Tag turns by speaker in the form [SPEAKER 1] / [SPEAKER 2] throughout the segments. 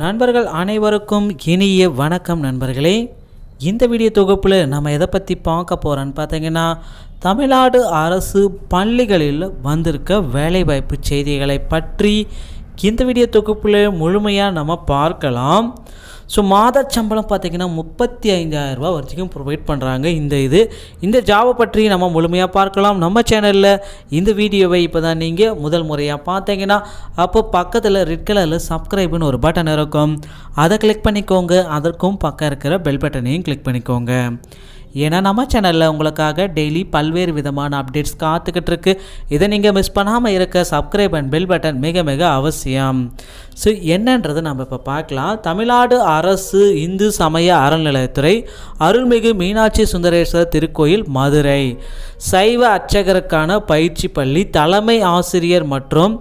[SPEAKER 1] நண்பர்கள் அனைவருக்கும் இனிய வணக்கம் நண்பர்களே இந்த வீடியோ தொகுப்பில் நம்ம எதை பற்றி பார்க்க போகிறோன்னு பார்த்தீங்கன்னா தமிழ்நாடு அரசு பள்ளிகளில் வந்திருக்க வேலைவாய்ப்பு செய்திகளை பற்றி இந்த வீடியோ தொகுப்பில் முழுமையாக நம்ம பார்க்கலாம் ஸோ மாத சம்பளம் பார்த்திங்கன்னா முப்பத்தி ஐந்தாயிரரூபா வரைக்கும் ப்ரொவைட் பண்ணுறாங்க இந்த இது இந்த ஜாபை பற்றி நம்ம முழுமையாக பார்க்கலாம் நம்ம சேனலில் இந்த வீடியோவை இப்போ தான் நீங்கள் முதல் முறையாக பார்த்தீங்கன்னா அப்போ பக்கத்தில் ரெட் கலரில் சப்ஸ்கிரைப்னு ஒரு பட்டன் இருக்கும் அதை கிளிக் பண்ணிக்கோங்க அதற்கும் பக்கம் இருக்கிற பெல் பட்டனையும் கிளிக் பண்ணிக்கோங்க ஏன்னா நம்ம சேனலில் உங்களுக்காக டெய்லி பல்வேறு விதமான அப்டேட்ஸ் காத்துக்கிட்டு இருக்கு இதை நீங்கள் மிஸ் பண்ணாமல் இருக்க சப்ஸ்கிரைப் அண்ட் பெல் பட்டன் மிக மிக அவசியம் ஸோ என்னன்றது நம்ம இப்போ பார்க்கலாம் தமிழ்நாடு அரசு இந்து சமய அறநிலையத்துறை அருள்மிகு மீனாட்சி சுந்தரேஸ்வரர் திருக்கோயில் மதுரை சைவ அர்ச்சகருக்கான பயிற்சி பள்ளி தலைமை ஆசிரியர் மற்றும்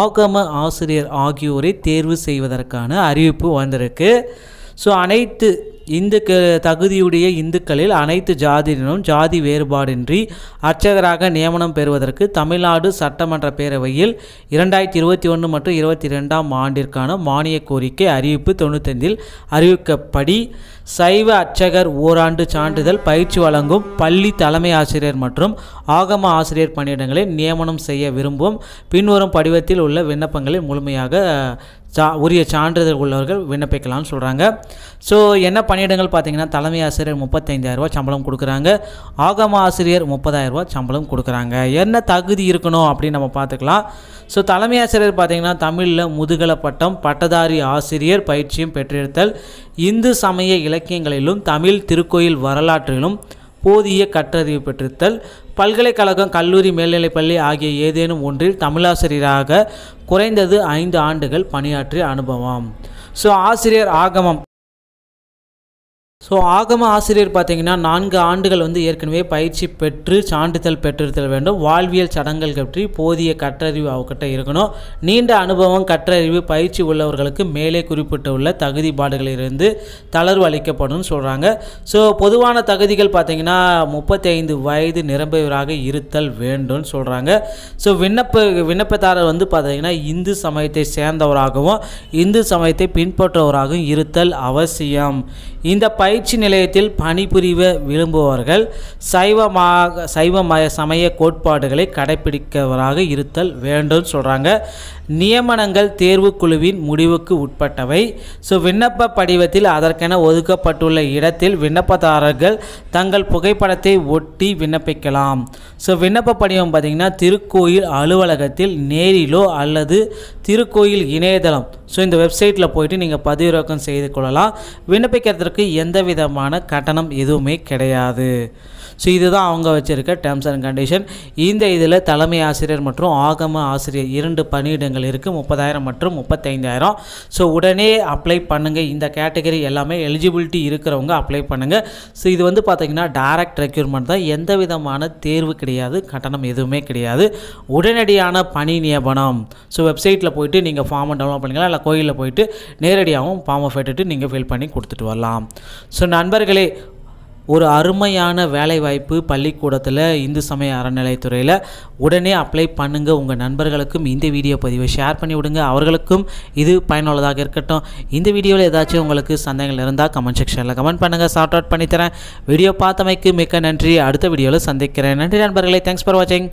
[SPEAKER 1] ஆகம ஆசிரியர் ஆகியோரை தேர்வு செய்வதற்கான அறிவிப்பு வந்திருக்கு ஸோ அனைத்து இந்துக்கு தகுதியுடைய இந்துக்களில் அனைத்து ஜாதியினரும் ஜாதி வேறுபாடின்றி அர்ச்சகராக நியமனம் பெறுவதற்கு தமிழ்நாடு சட்டமன்ற பேரவையில் இரண்டாயிரத்தி இருபத்தி ஒன்று மற்றும் இருபத்தி ரெண்டாம் ஆண்டிற்கான மானிய கோரிக்கை அறிவிப்பு தொண்ணூத்தைந்தில் அறிவிக்கப்படி சைவ அர்ச்சகர் ஓராண்டு சான்றிதழ் பயிற்சி வழங்கும் பள்ளி தலைமை ஆசிரியர் மற்றும் ஆகம ஆசிரியர் பணியிடங்களை நியமனம் செய்ய விரும்பும் பின்வரும் படிவத்தில் உள்ள விண்ணப்பங்களை முழுமையாக சா உரிய சான்றிதழ் உள்ளவர்கள் விண்ணப்பிக்கலாம்னு சொல்கிறாங்க ஸோ என்ன பணியிடங்கள் பார்த்தீங்கன்னா தலைமை ஆசிரியர் முப்பத்தைந்தாயிரரூபா சம்பளம் கொடுக்குறாங்க ஆகம ஆசிரியர் முப்பதாயிரரூபா சம்பளம் கொடுக்குறாங்க என்ன தகுதி இருக்கணும் அப்படின்னு நம்ம பார்த்துக்கலாம் ஸோ தலைமை ஆசிரியர் பார்த்திங்கன்னா தமிழில் முதுகலை பட்டம் பட்டதாரி ஆசிரியர் பயிற்சியும் பெற்றிருத்தல் இந்து சமய இலக்கியங்களிலும் தமிழ் திருக்கோயில் வரலாற்றிலும் போதிய கற்றறிவு பெற்றுத்தல் பல்கலைக்கழகம் கல்லூரி மேல்நிலைப்பள்ளி ஆகிய ஏதேனும் ஒன்றில் தமிழாசிரியராக குறைந்தது ஐந்து ஆண்டுகள் பணியாற்றிய அனுபவம் ஸோ ஆசிரியர் ஆகமம் ஸோ ஆகம ஆசிரியர் பார்த்தீங்கன்னா நான்கு ஆண்டுகள் வந்து ஏற்கனவே பயிற்சி பெற்று சான்றிதழ் பெற்றிருத்தல் வேண்டும் வாழ்வியல் சடங்குகள் பற்றி போதிய கற்றறிவு அவர்கிட்ட இருக்கணும் நீண்ட அனுபவம் கற்றறிவு பயிற்சி உள்ளவர்களுக்கு மேலே குறிப்பிட்டுள்ள இருந்து தளர்வு அளிக்கப்படும் சொல்கிறாங்க ஸோ பொதுவான தகுதிகள் பார்த்தீங்கன்னா முப்பத்தைந்து வயது நிரம்பியவராக இருத்தல் வேண்டும் சொல்கிறாங்க ஸோ விண்ணப்ப விண்ணப்பதாரர் வந்து பார்த்தீங்கன்னா இந்து சமயத்தை சேர்ந்தவராகவும் இந்து சமயத்தை பின்பற்றுவராகவும் இருத்தல் அவசியம் இந்த பயிற்சி நிலையத்தில் பணிபுரிய விரும்புபவர்கள் சைவமாக சைவ சமய கோட்பாடுகளை கடைபிடிக்கவராக இருத்தல் வேண்டும் சொல்கிறாங்க நியமனங்கள் தேர்வு குழுவின் முடிவுக்கு உட்பட்டவை ஸோ விண்ணப்ப படிவத்தில் அதற்கென ஒதுக்கப்பட்டுள்ள இடத்தில் விண்ணப்பதாரர்கள் தங்கள் புகைப்படத்தை ஒட்டி விண்ணப்பிக்கலாம் ஸோ விண்ணப்ப படிவம் பார்த்திங்கன்னா திருக்கோயில் அலுவலகத்தில் நேரிலோ அல்லது திருக்கோயில் இணையதளம் ஸோ இந்த வெப்சைட்டில் போயிட்டு நீங்கள் பதிவிறக்கம் செய்து கொள்ளலாம் விண்ணப்பிக்கிறதுக்கு எந்த விதமான கட்டணம் எதுவுமே கிடையாது ஸோ இதுதான் அவங்க வச்சுருக்க டேர்ம்ஸ் அண்ட் கண்டிஷன் இந்த இதில் தலைமை ஆசிரியர் மற்றும் ஆகம ஆசிரியர் இரண்டு பணியிடங்கள் இருக்குது முப்பதாயிரம் மற்றும் முப்பத்தைந்தாயிரம் ஸோ உடனே அப்ளை பண்ணுங்கள் இந்த கேட்டகரி எல்லாமே எலிஜிபிலிட்டி இருக்கிறவங்க அப்ளை பண்ணுங்கள் ஸோ இது வந்து பார்த்திங்கன்னா டேரக்ட் ரெக்யூர்மெண்ட் தான் எந்த விதமான தேர்வு கிடையாது கட்டணம் எதுவுமே கிடையாது உடனடியான பணி நியமனம் ஸோ வெப்சைட்டில் போயிட்டு நீங்கள் ஃபார்மை டவுன்லோட் பண்ணிக்கலாம் இல்லை கோயிலில் போயிட்டு நேரடியாகவும் ஃபார்மை ஃபேட்டுட்டு நீங்கள் ஃபில் பண்ணி கொடுத்துட்டு வரலாம் ஸோ நண்பர்களே ஒரு அருமையான வேலைவாய்ப்பு பள்ளிக்கூடத்தில் இந்து சமய அறநிலைத்துறையில் உடனே அப்ளை பண்ணுங்கள் உங்கள் நண்பர்களுக்கும் இந்த வீடியோ பதிவை ஷேர் பண்ணி விடுங்க அவர்களுக்கும் இது பயனுள்ளதாக இருக்கட்டும் இந்த வீடியோவில் ஏதாச்சும் உங்களுக்கு சந்தேகங்கள் இருந்தால் கமெண்ட் செக்ஷனில் கமெண்ட் பண்ணுங்கள் ஷார்ட் அவுட் பண்ணித்தரேன் வீடியோ பார்த்தமைக்கு மிக்க நன்றி அடுத்த வீடியோவில் சந்திக்கிறேன் நன்றி நண்பர்களே தேங்க்ஸ் ஃபார் வாட்சிங்